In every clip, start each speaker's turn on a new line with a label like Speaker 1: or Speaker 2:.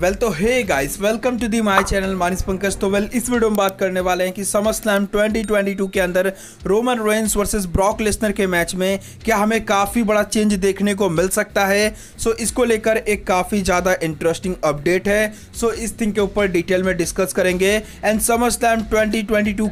Speaker 1: Well तो hey guys welcome to the my channel मानिस पंकज तो वेल इस वीडियो में बात करने वाले हैं कि समर स्लैम 2022 के अंदर Roman Reigns versus Brock Lesnar के मैच में क्या हमें काफ़ी बड़ा चेंज देखने को मिल सकता है सो so, इसको लेकर एक काफ़ी ज़्यादा इंटरेस्टिंग अपडेट है सो so, इस थिंग के ऊपर डिटेल में डिस्कस करेंगे एंड समर स्लैम ट्वेंटी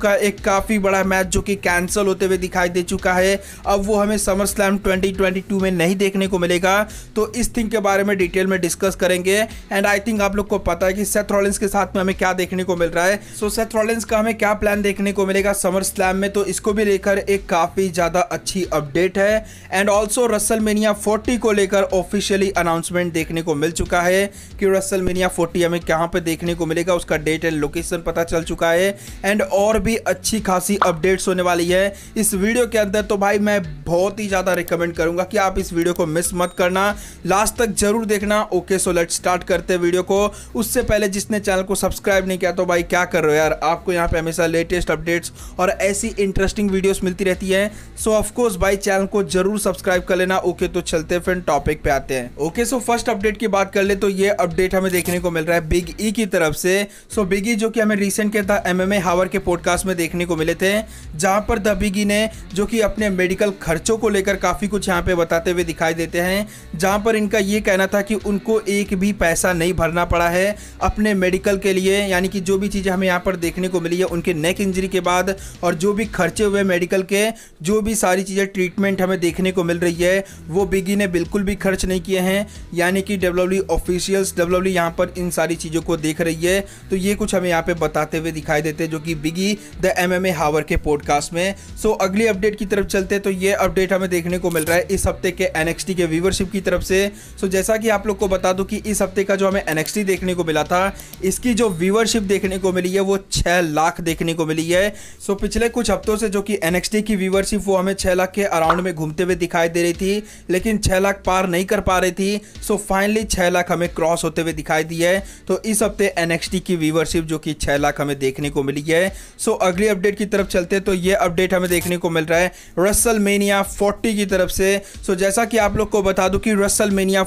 Speaker 1: का एक काफ़ी बड़ा मैच जो कि कैंसिल होते हुए दिखाई दे चुका है अब वो हमें समर स्लैम ट्वेंटी में नहीं देखने को मिलेगा तो इस थिंग के बारे में डिटेल में डिस्कस करेंगे एंड आई थिंक थिंक आप लोग को पता है कि सेथ रॉलिंस के साथ में हमें क्या देखने को मिल रहा है सो सेथ रॉलिंस का हमें क्या प्लान देखने को मिलेगा समर स्लैम में तो इसको भी लेकर एक काफ़ी ज़्यादा अच्छी अपडेट है and also WrestleMania forty को लेकर ऑफिशियली अनाउंसमेंट देखने को मिल चुका है कि रसल मेनिया फोर्टी हमें कहाँ पर देखने को मिलेगा उसका डेट एंड लोकेशन पता चल चुका है एंड और भी अच्छी खासी अपडेट्स होने वाली है इस वीडियो के अंदर तो भाई मैं बहुत ही ज़्यादा रिकमेंड करूंगा कि आप इस वीडियो को मिस मत करना लास्ट तक जरूर देखना ओके सो लेट स्टार्ट करते वीडियो को उससे पहले जिसने चैनल को सब्सक्राइब नहीं किया तो भाई क्या कर रहे हो यार आपको यहाँ पे हमेशा लेटेस्ट अपडेट्स और ऐसी इंटरेस्टिंग वीडियोस मिलती रहती हैं सो ऑफकोर्स भाई चैनल को जरूर सब्सक्राइब कर लेना ओके तो चलते फिर टॉपिक पे आते हैं ओके सो फर्स्ट अपडेट की बात कर ले तो ये अपडेट हमें देखने को मिल रहा है बिग ई e की तरफ से सो बिग ई जो कि हमें रिसेंट के था एम हावर के पॉडकास्ट में देखने को मिले थे जहाँ पर द बिग ई ने जो कि अपने मेडिकल खर्चों को लेकर काफ़ी कुछ यहाँ पे बताते हुए दिखाई देते हैं जहाँ पर इनका ये कहना था कि उनको एक भी पैसा नहीं भरना करना पड़ा है अपने मेडिकल के लिए यानी कि जो भी चीज़ें हमें यहाँ पर देखने को मिली है उनके नेक इंजरी के बाद और जो भी खर्चे हुए मेडिकल के जो भी सारी चीज़ें ट्रीटमेंट हमें देखने को मिल रही है वो बिगी ने बिल्कुल भी खर्च नहीं किए हैं यानी कि डब्ल्यू ऑफिशियल्स डब्ल्यू यहाँ पर इन सारी चीज़ों को देख रही है तो ये कुछ हमें यहाँ पर बताते हुए दिखाई देते जो कि बिगी द एम एम के पॉडकास्ट में सो अगली अपडेट की तरफ चलते तो ये अपडेट हमें देखने को मिल रहा है इस हफ्ते के एनएक्सटी के व्यूवरशिप की तरफ से सो जैसा कि आप लोग को बता दूँ कि इस हफ्ते का जो हमें NXT देखने को मिला था इसकी जो व्यूअरशिप देखने को मिली है वो 6 लाख देखने को मिली है सो so, पिछले कुछ हफ्तों से जो कि NXT की व्यूअरशिप वो हमें 6 लाख के अराउंड में घूमते हुए दिखाई दे रही थी लेकिन 6 लाख पार नहीं कर पा रही थी सो फाइनली 6 लाख हमें क्रॉस होते हुए दिखाई दी है तो इस हफ्ते NXT की व्यूअरशिप जो कि छः लाख हमें देखने को मिली है सो so, अगली अपडेट की तरफ चलते तो ये अपडेट हमें देखने को मिल रहा है रसल मेनिया की तरफ से सो so, जैसा कि आप लोग को बता दूँ कि रसल मेनिया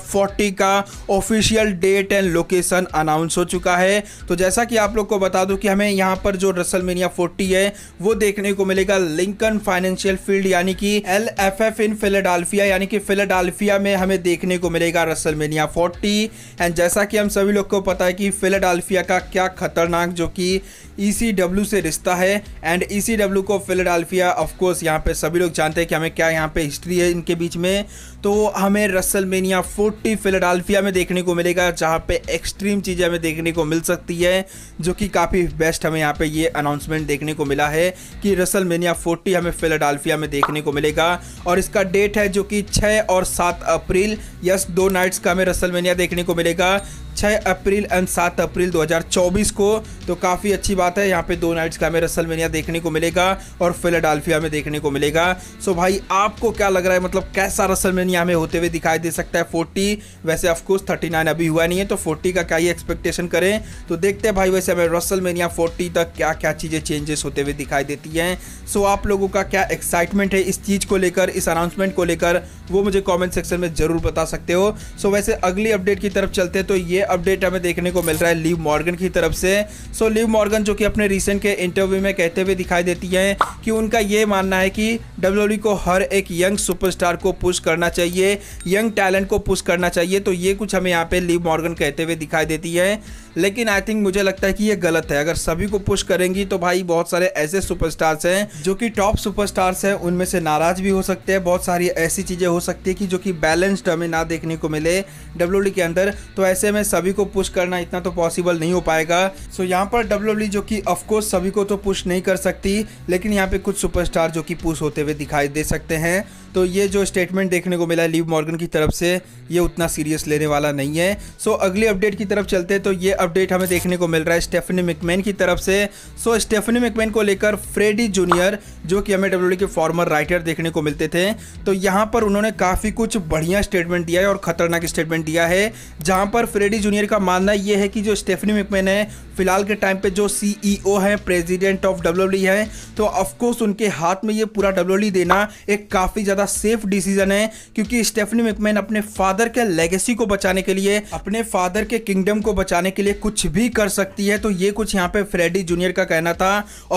Speaker 1: का official date and location announce हो चुका है तो जैसा कि आप लोग को बता दूं कि हमें यहां पर जो रसल मीनिया फोर्टी है वो देखने को मिलेगा लिंकन फाइनेंशियल फील्ड यानी कि L F F in Philadelphia यानी कि फिलेडाल्फिया में हमें देखने को मिलेगा रसल मीनिया फोर्टी एंड जैसा कि हम सभी लोग को पता है कि फिलेडाल्फिया का क्या खतरनाक जो कि ईसीडब्ल्यू e से रिश्ता है एंड ईसीडब्ल्यू e को फिलडाल्फिया ऑफकोर्स यहाँ पे सभी लोग जानते हैं कि हमें क्या यहाँ पे हिस्ट्री है इनके बीच में तो हमें रसल मेनिया फोर्टी फिलडाल्फिया में देखने को मिलेगा जहाँ पे एक्सट्रीम चीज़ें हमें देखने को मिल सकती है जो कि काफ़ी बेस्ट हमें यहाँ पे ये अनाउंसमेंट देखने को मिला है कि रसल मेनिया फोर्टी हमें फिलडाल्फिया में देखने को मिलेगा और इसका डेट है जो कि छः और सात अप्रैल यस दो नाइट्स का हमें रसल मेनिया देखने को मिलेगा छः अप्रैल एंड सात अप्रैल 2024 को तो काफ़ी अच्छी बात है यहाँ पे दो नाइट्स का हमें रसलमेनिया देखने को मिलेगा और फिलाडाल्फिया में देखने को मिलेगा सो भाई आपको क्या लग रहा है मतलब कैसा रसलमेनिया हमें होते हुए दिखाई दे सकता है फोर्टी वैसे ऑफकोर्स थर्टी नाइन अभी हुआ नहीं है तो फोर्टी का क्या ही एक्सपेक्टेशन करें तो देखते हैं भाई वैसे हमें रसलमेनिया फोर्टी तक क्या क्या चीज़ें चेंजेस होते हुए दिखाई देती हैं सो आप लोगों का क्या एक्साइटमेंट है इस चीज़ को लेकर इस अनाउंसमेंट को लेकर वो मुझे कॉमेंट सेक्शन में ज़रूर बता सकते हो सो वैसे अगली अपडेट की तरफ चलते तो ये अपडेट हमें देखने को मिल रहा है लिव मॉर्गन की तरफ से सो लिव मॉर्गन जो कि अपने रिसेंट के इंटरव्यू में कहते हुए दिखाई देती हैं कि उनका ये मानना है कि डब्ल्यू e को हर एक यंग सुपरस्टार को पुश करना चाहिए यंग टैलेंट को पुश करना चाहिए तो ये कुछ हमें यहाँ पे लिव मॉर्गन कहते हुए दिखाई देती है लेकिन आई थिंक मुझे लगता है कि ये गलत है अगर सभी को पुश करेंगी तो भाई बहुत सारे ऐसे सुपरस्टार्स हैं जो कि टॉप सुपरस्टार्स हैं उनमें से नाराज भी हो सकते हैं बहुत सारी ऐसी चीज़ें हो सकती है कि जो कि बैलेंस्ड हमें ना देखने को मिले डब्ल्यू e के अंदर तो ऐसे में सभी को पुश करना इतना तो पॉसिबल नहीं हो पाएगा सो यहाँ पर डब्ल्यू e जो कि ऑफकोर्स सभी को तो पुश नहीं कर सकती लेकिन यहाँ पे कुछ सुपर जो कि पुश होते हुए दिखाई दे सकते हैं तो ये जो स्टेटमेंट देखने को मिला लीव मॉर्गन की तरफ से ये उतना सीरियस लेने वाला नहीं है सो अगली अपडेट की तरफ चलते हैं तो ये अपडेट हमें देखने को मिल रहा है स्टेफनी मिकमैन की तरफ से सो स्टेफनी मिकमैन को लेकर फ्रेडी जूनियर जो कि हमें डब्ल्यू के फॉर्मर राइटर देखने को मिलते थे तो यहाँ पर उन्होंने काफ़ी कुछ बढ़िया स्टेटमेंट दिया है और खतरनाक स्टेटमेंट दिया है जहाँ पर फ्रेडी जूनियर का मानना यह है कि जो स्टेफनी मिकमैन है फिलहाल के टाइम पे जो सीईओ e हैं प्रेसिडेंट ऑफ डब्ल्यू हैं तो ऑफकोर्स उनके हाथ में ये पूरा डब्ल्यू e देना एक काफ़ी ज़्यादा सेफ डिसीजन है क्योंकि स्टेफनी मैकमैन अपने फादर के लेगेसी को बचाने के लिए अपने फादर के किंगडम को बचाने के लिए कुछ भी कर सकती है तो ये कुछ यहाँ पे फ्रेडी जूनियर का कहना था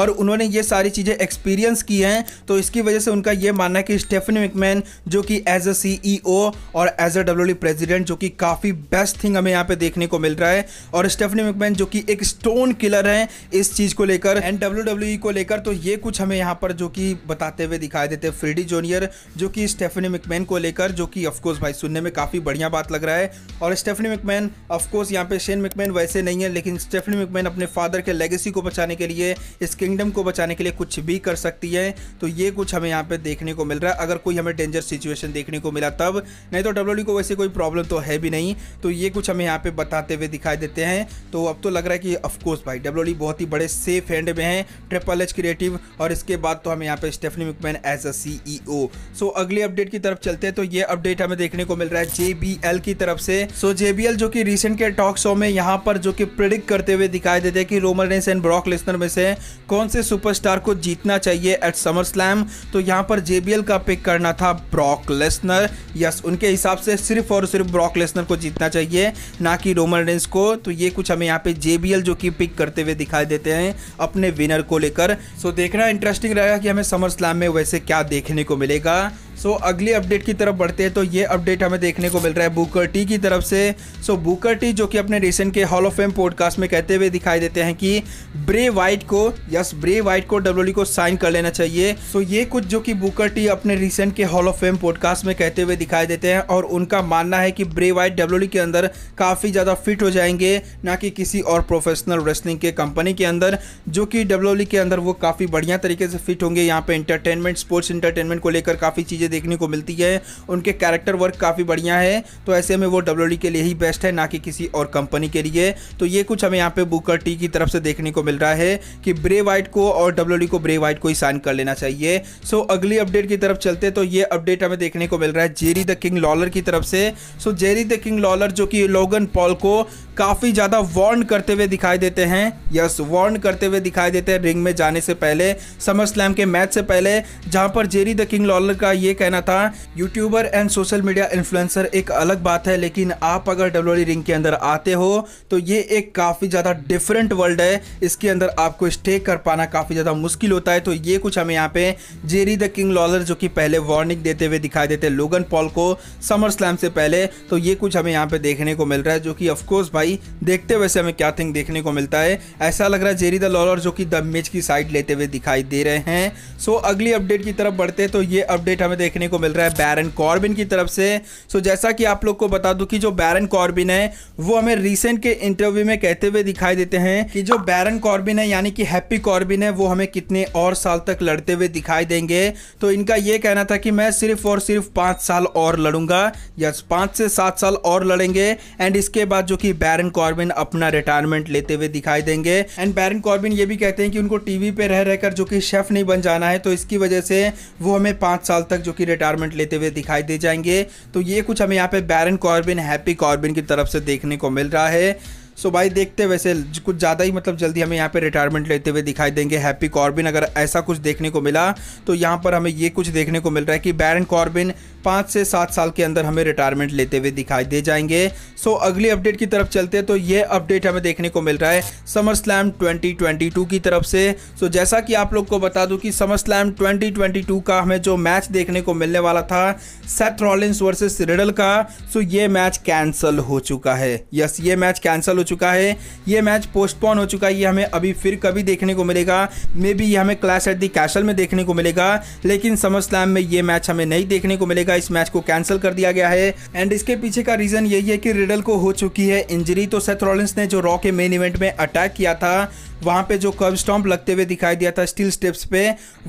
Speaker 1: और उन्होंने ये सारी चीज़ें एक्सपीरियंस की हैं तो इसकी वजह से उनका ये मानना है कि स्टेफनी मैकमैन जो कि एज अ सी और एज अ डब्ल्यू प्रेसिडेंट जो कि काफ़ी बेस्ट थिंग हमें यहाँ पे देखने को मिल रहा है और स्टेफनी मैकमैन जो कि एक स्टोन किलर हैं इस चीज को लेकर एंड डब्ल्यू e को लेकर तो ये कुछ हमें यहाँ पर जो कि बताते हुए दिखाई देते हैं फ्रीडी जूनियर जो कि स्टेफनी मिकमैन को लेकर जो कि ऑफकोर्स भाई सुनने में काफ़ी बढ़िया बात लग रहा है और स्टेफनी मिकमैन ऑफकोर्स यहाँ पे शेन मिकमैन वैसे नहीं है लेकिन स्टेफनी मिकमैन अपने फादर के लेगेसी को बचाने के लिए इस किंगडम को बचाने के लिए कुछ भी कर सकती है तो ये कुछ हमें यहाँ पे देखने को मिल रहा है अगर कोई हमें डेंजर सिचुएशन देखने को मिला तब नहीं तो डब्ल्यू e को वैसे कोई प्रॉब्लम तो है भी नहीं तो ये कुछ हमें यहाँ पे बताते हुए दिखाई देते हैं तो अब तो लग रहा है कि ऑफकोर्स भाई डब्ल्यू बहुत ही बड़े सेफ हैंड में हैं ट्रिपल एच क्रिएटिव और इसके बाद तो हमें यहाँ पे Stephanie McMahon as a CEO so अगले अपडेट की तरफ चलते हैं तो ये अपडेट हमें देखने को मिल रहा है जेबीएल की तरफ से सो so, जेबीएल जो कि रिसेंट के टॉक शो में यहाँ पर जो कि प्रिडिक्ट करते हुए दिखाई देते हैं कि Roman Reigns and Brock Lesnar में से कौन से सुपरस्टार को जीतना चाहिए एट समर स्लैम तो यहाँ पर जेबीएल का पिक करना था ब्रॉक लेसनर यस उनके हिसाब से सिर्फ और सिर्फ ब्रॉक लेसनर को जीतना चाहिए ना कि रोमन रेंस को तो ये कुछ हमें यहाँ पे जेबीएल जो कि पिक करते हुए दिखाई देते हैं अपने विनर को लेकर सो देखना इंटरेस्टिंग रहेगा कि हमें समर स्लैम में वैसे क्या देखने को मिलेगा सो so, अगली अपडेट की तरफ बढ़ते हैं तो ये अपडेट हमें देखने को मिल रहा है बूकर टी की तरफ से सो so, बुकर टी जो कि अपने रिसेंट के हॉल ऑफ फेम पॉडकास्ट में कहते हुए दिखाई देते हैं कि ब्रे वाइट को यस ब्रे वाइट को डब्ल्यू e को साइन कर लेना चाहिए सो so, ये कुछ जो कि बूकर टी अपने रिसेंट के हॉल ऑफ फेम पॉडकास्ट में कहते हुए दिखाई देते हैं और उनका मानना है कि ब्रे वाइट डब्ल्यू के अंदर काफ़ी ज़्यादा फिट हो जाएंगे ना कि किसी और प्रोफेशनल रेसलिंग के कंपनी के अंदर जो कि डब्ल्यू e के अंदर वो काफ़ी बढ़िया तरीके से फिट होंगे यहाँ पे इंटरटेनमेंट स्पोर्ट्स इंटरटेनमेंट को लेकर काफ़ी चीज़ें चीज़ें देखने को मिलती है उनके कैरेक्टर वर्क काफ़ी बढ़िया है तो ऐसे में वो डब्ल्यू के लिए ही बेस्ट है ना कि किसी और कंपनी के लिए तो ये कुछ हमें यहाँ पे बुकर टी की तरफ से देखने को मिल रहा है कि ब्रे वाइट को और डब्ल्यू को ब्रे वाइट को ही साइन कर लेना चाहिए सो अगली अपडेट की तरफ चलते तो ये अपडेट हमें देखने को मिल रहा है जेरी द किंग लॉलर की तरफ से so Jerry the King Lawler जो कि लोगन पॉल को काफ़ी ज़्यादा वार्न करते हुए दिखाई देते हैं यस वार्न करते हुए दिखाई देते हैं रिंग में जाने से पहले समर स्लैम के मैच से पहले जहाँ पर जेरी द किंग लॉलर का ये कहना था YouTuber and social media influencer एक अलग बात है लेकिन आप अगर डब्ल्यू रिंग e के अंदर आते हो तो ये एक काफ़ी ज़्यादा डिफरेंट वर्ल्ड है इसके अंदर आपको स्टे कर पाना काफ़ी ज़्यादा मुश्किल होता है तो ये कुछ हमें यहाँ पे जेरी द किंग लॉलर जो कि पहले वार्निंग देते हुए दिखाई देते लोगन पॉल को समर स्लैम से पहले तो ये कुछ हमें यहाँ पे देखने को मिल रहा है जो कि ऑफकोर्स भाई देखते वैसे हमें क्या थिंग देखने को मिलता है ऐसा लग रहा है जेरी द लॉलर जो कि द मेज की साइड लेते हुए दिखाई दे रहे हैं सो अगली अपडेट की तरफ बढ़ते तो ये अपडेट हमें देखने को मिल रहा है बैरन कॉर्बिन की तरफ से सो so, जैसा कि आप लोग को बता दूं कि जो बैरन कॉर्बिन है वो हमें रिसेंट के इंटरव्यू में कहते हुए दिखाई देते हैं कि जो बैरन कॉर्बिन है यानी कि हैप्पी कॉर्बिन है वो हमें कितने और साल तक लड़ते हुए दिखाई देंगे तो इनका ये कहना था कि मैं सिर्फ और सिर्फ पाँच साल और लड़ूंगा या पाँच से सात साल और लड़ेंगे एंड इसके बाद जो कि बैरन कॉर्बिन अपना रिटायरमेंट लेते हुए दिखाई देंगे एंड बैरन कॉर्बिन ये भी कहते हैं कि उनको टीवी पे रह रहकर जो कि शेफ नहीं बन जाना है तो इसकी वजह से वो हमें पाँच साल तक जो कि रिटायरमेंट लेते हुए दिखाई दे जाएंगे तो ये कुछ हमें यहाँ पे बैरन कॉर्बिन हैप्पी कॉर्बिन की तरफ से देखने को मिल रहा है सो so भाई देखते वैसे कुछ ज़्यादा ही मतलब जल्दी हमें यहाँ पे रिटायरमेंट लेते हुए दिखाई देंगे हैप्पी कॉर्बिन अगर ऐसा कुछ देखने को मिला तो यहाँ पर हमें ये कुछ देखने को मिल रहा है कि बैरन कॉर्बिन पाँच से सात साल के अंदर हमें रिटायरमेंट लेते हुए दिखाई दे जाएंगे सो अगली अपडेट की तरफ चलते हैं तो ये अपडेट हमें देखने को मिल रहा है समर स्लैम 2022 की तरफ से सो जैसा कि आप लोग को बता दूं कि समर स्लैम 2022 का हमें जो मैच देखने को मिलने वाला था सेथ रॉलिन्स वर्सेस रिडल का सो ये मैच कैंसल हो चुका है यस ये मैच कैंसिल हो चुका है ये मैच पोस्टपोन हो चुका है ये हमें अभी फिर कभी देखने को मिलेगा मे बी ये हमें क्लैश एट दी कैशल में देखने को मिलेगा लेकिन समर स्लैम में ये मैच हमें नहीं देखने को मिलेगा का इस मैच को कैंसिल कर दिया गया है एंड इसके पीछे का रीजन यही है कि रिडल को हो चुकी है इंजरी तो सेथ रॉलिंस ने जो रॉ के मेन इवेंट में अटैक किया था वहाँ पे जो कब स्टॉम्प लगते हुए दिखाई दिया था स्टील स्टेप्स पे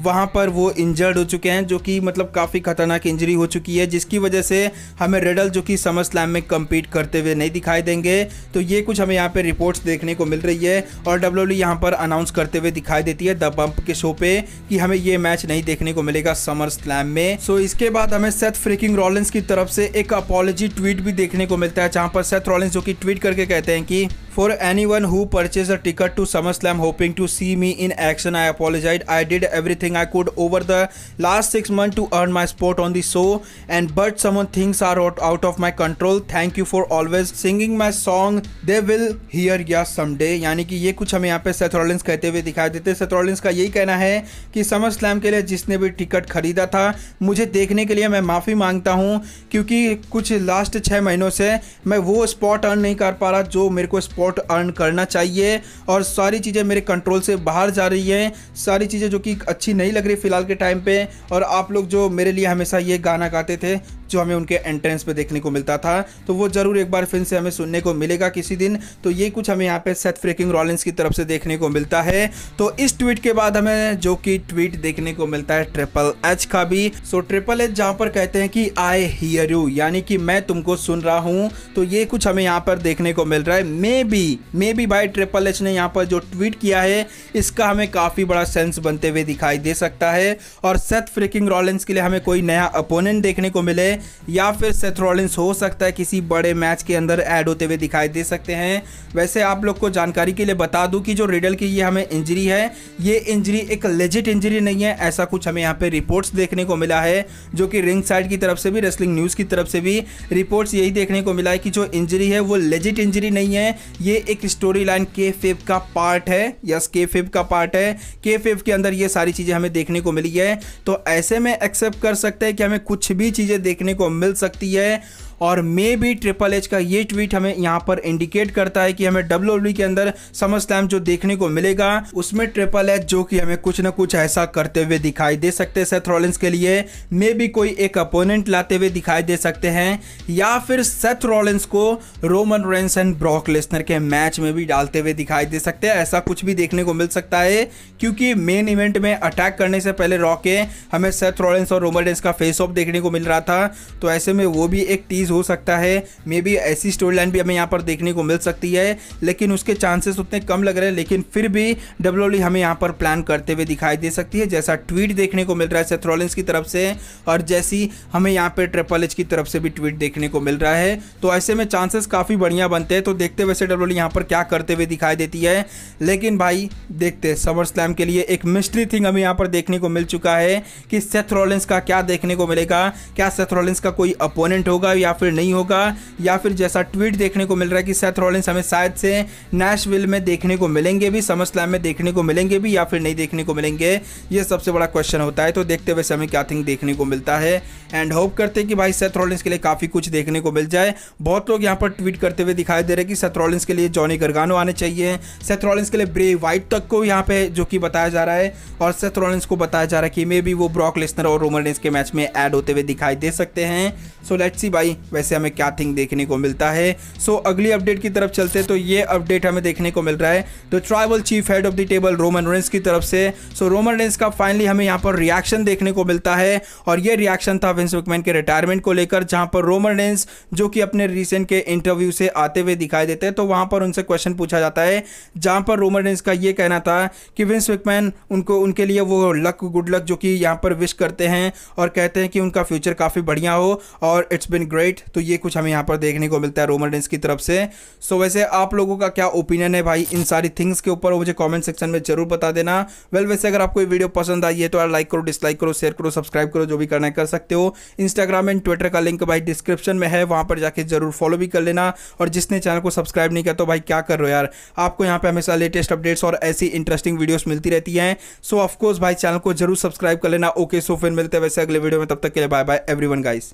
Speaker 1: वहाँ पर वो इंजर्ड हो चुके हैं जो कि मतलब काफ़ी खतरनाक इंजरी हो चुकी है जिसकी वजह से हमें रेडल जो कि समर स्लैम में कम्पीट करते हुए नहीं दिखाई देंगे तो ये कुछ हमें यहाँ पे रिपोर्ट्स देखने को मिल रही है और डब्ल्यू e यहाँ पर अनाउंस करते हुए दिखाई देती है द बम्प के शो पे कि हमें ये मैच नहीं देखने को मिलेगा समर स्लैम में सो इसके बाद हमें सेथ फ्रिकिंग रॉलेंस की तरफ से एक अपॉलॉजी ट्वीट भी देखने को मिलता है जहाँ पर सेथ रॉलेंस जो कि ट्वीट करके कहते हैं कि For anyone who purchased a ticket to SummerSlam hoping to see me in action, I apologize. I did everything I could over the last 6 months to earn my spot on the show and but someone things are out of my control. Thank you for always singing my song. They will hear ya someday. यानी कि ये कुछ हमें यहाँ पे Seth Rollins कहते हुए दिखाई देते सेथरॉलिंस का यही कहना है कि समर स्लैम के लिए जिसने भी टिकट खरीदा था मुझे देखने के लिए मैं माफ़ी मांगता हूँ क्योंकि कुछ लास्ट छः महीनों से मैं वो स्पॉट अर्न नहीं कर पा रहा जो मेरे को स्पॉट स्पॉट अर्न करना चाहिए और सारी चीज़ें मेरे कंट्रोल से बाहर जा रही हैं सारी चीज़ें जो कि अच्छी नहीं लग रही फ़िलहाल के टाइम पे और आप लोग जो मेरे लिए हमेशा ये गाना गाते थे जो हमें उनके एंट्रेंस पे देखने को मिलता था तो वो ज़रूर एक बार फिर से हमें सुनने को मिलेगा किसी दिन तो ये कुछ हमें यहाँ पे सेथ फ्रेकिंग रॉलिंस की तरफ से देखने को मिलता है तो इस ट्वीट के बाद हमें जो कि ट्वीट देखने को मिलता है ट्रिपल एच का भी सो ट्रिपल एच जहाँ पर कहते हैं कि आई हियर यू यानी कि मैं तुमको सुन रहा हूँ तो ये कुछ हमें यहाँ पर देखने को मिल रहा है मे बी मे बी भाई ट्रिपल एच ने यहाँ पर जो ट्वीट किया है इसका हमें काफ़ी बड़ा सेंस बनते हुए दिखाई दे सकता है और सेथ फ्रेकिंग रॉलेंस के लिए हमें कोई नया अपोनेंट देखने को मिले या फिर सेथ्रोलिंस हो सकता है किसी बड़े मैच के अंदर ऐड होते हुए दिखाई दे सकते हैं वैसे आप लोग को जानकारी के लिए बता दूं कि जो रिडल की ये हमें इंजरी है ये इंजरी एक लेजिट इंजरी नहीं है ऐसा कुछ हमें यहाँ पे रिपोर्ट्स देखने को मिला है जो कि रिंग साइड की तरफ से भी रेसलिंग न्यूज़ की तरफ से भी रिपोर्ट्स यही देखने को मिला है कि जो इंजरी है वो लेजिट इंजरी नहीं है ये एक स्टोरी लाइन के फेव का पार्ट है यस के फेव का पार्ट है के फेव के अंदर ये सारी चीज़ें हमें देखने को मिली है तो ऐसे में एक्सेप्ट कर सकते हैं कि हमें कुछ भी चीज़ें देखने देखने को मिल सकती है और मे भी ट्रिपल एच का ये ट्वीट हमें यहाँ पर इंडिकेट करता है कि हमें डब्ल्यू e के अंदर समर स्लैम जो देखने को मिलेगा उसमें ट्रिपल एच जो कि हमें कुछ ना कुछ ऐसा करते हुए दिखाई दे सकते सेथ सेथरोलिंस के लिए मे भी कोई एक अपोनेंट लाते हुए दिखाई दे सकते हैं या फिर सेथ को रोमन रेंस एंड ब्रॉक के मैच में भी डालते हुए दिखाई दे सकते हैं ऐसा कुछ भी देखने को मिल सकता है क्योंकि मेन इवेंट में अटैक करने से पहले रॉके हमें सेथ और रोमन रेंस का फेस ऑफ देखने को मिल रहा था तो ऐसे में वो भी एक टीज हो सकता है मे बी ऐसी स्टोरी लाइन भी हमें यहाँ पर देखने को मिल सकती है लेकिन उसके चांसेस उतने कम लग रहे हैं लेकिन फिर भी डब्ल्यू e हमें यहाँ पर प्लान करते हुए दिखाई दे सकती है जैसा ट्वीट देखने को मिल रहा है सेथ की तरफ से और जैसी हमें यहाँ पर ट्रिपल एच की तरफ से भी ट्वीट देखने को मिल रहा है तो ऐसे में चांसेस काफ़ी बढ़िया बनते हैं तो देखते वैसे डब्ल्यू e यहाँ पर क्या करते हुए दिखाई देती है लेकिन भाई देखते समर स्लैम के लिए एक मिस्ट्री थिंग हमें यहाँ पर देखने को मिल चुका है कि सेथ का क्या देखने को मिलेगा क्या सेथ का कोई अपोनेंट होगा या फिर नहीं होगा या फिर जैसा ट्वीट देखने को मिल रहा है कि सेथ रॉलिंस हमें शायद से नैशविल में देखने को मिलेंगे भी समर स्लैम में देखने को मिलेंगे भी या फिर नहीं देखने को मिलेंगे ये सबसे बड़ा क्वेश्चन होता है तो देखते वैसे हमें क्या थिंक देखने को मिलता है एंड होप करते हैं कि भाई सेथ रॉलिंस के लिए काफ़ी कुछ देखने को मिल जाए बहुत लोग यहाँ पर ट्वीट करते हुए दिखाई दे रहे कि सेथ रॉलिंस के लिए जॉनी गरगानो आने चाहिए सेथ रॉलिंस के लिए ब्रे वाइट तक को यहाँ पे जो कि बताया जा रहा है और सेथ रॉलिंस को बताया जा रहा है कि मे बी वो ब्रॉक लेसनर और रेंस के मैच में ऐड होते हुए दिखाई दे सकते हैं सो लेट्स सी भाई वैसे हमें क्या थिंग देखने को मिलता है सो so, अगली अपडेट की तरफ चलते तो ये अपडेट हमें देखने को मिल रहा है तो tribal chief head of the table Roman Reigns की तरफ से सो रोमन रेंस का फाइनली हमें यहाँ पर रिएक्शन देखने को मिलता है और ये रिएक्शन था विंस विकमैन के रिटायरमेंट को लेकर जहाँ पर रोमन रेंस जो कि अपने रिसेंट के इंटरव्यू से आते हुए दिखाई देते हैं तो वहाँ पर उनसे क्वेश्चन पूछा जाता है जहाँ पर रोमन रेंस का ये कहना था कि विंस विकमैन उनको उनके लिए वो लक गुड लक जो कि यहाँ पर विश करते हैं और कहते हैं कि उनका फ्यूचर काफ़ी बढ़िया हो और इट्स बिन ग्रेट राइट तो ये कुछ हमें यहाँ पर देखने को मिलता है रोमन रेंस की तरफ से सो वैसे आप लोगों का क्या ओपिनियन है भाई इन सारी थिंग्स के ऊपर मुझे कॉमेंट सेक्शन में जरूर बता देना वेल वैसे अगर आपको ये वीडियो पसंद आई है तो यार लाइक करो डिसलाइक करो शेयर करो सब्सक्राइब करो जो भी करना कर सकते हो इंस्टाग्राम एंड ट्विटर का लिंक भाई डिस्क्रिप्शन में है वहाँ पर जाके जरूर फॉलो भी कर लेना और जिसने चैनल को सब्सक्राइब नहीं किया तो भाई क्या कर रहे हो यार आपको यहाँ पर हमेशा लेटेस्ट अपडेट्स और ऐसी इंटरेस्टिंग वीडियोस मिलती रहती हैं सो ऑफकोर्स भाई चैनल को जरूर सब्सक्राइब कर लेना ओके सो फिर मिलते हैं वैसे अगले वीडियो में तब तक के लिए बाय बाय एवरीवन गाइस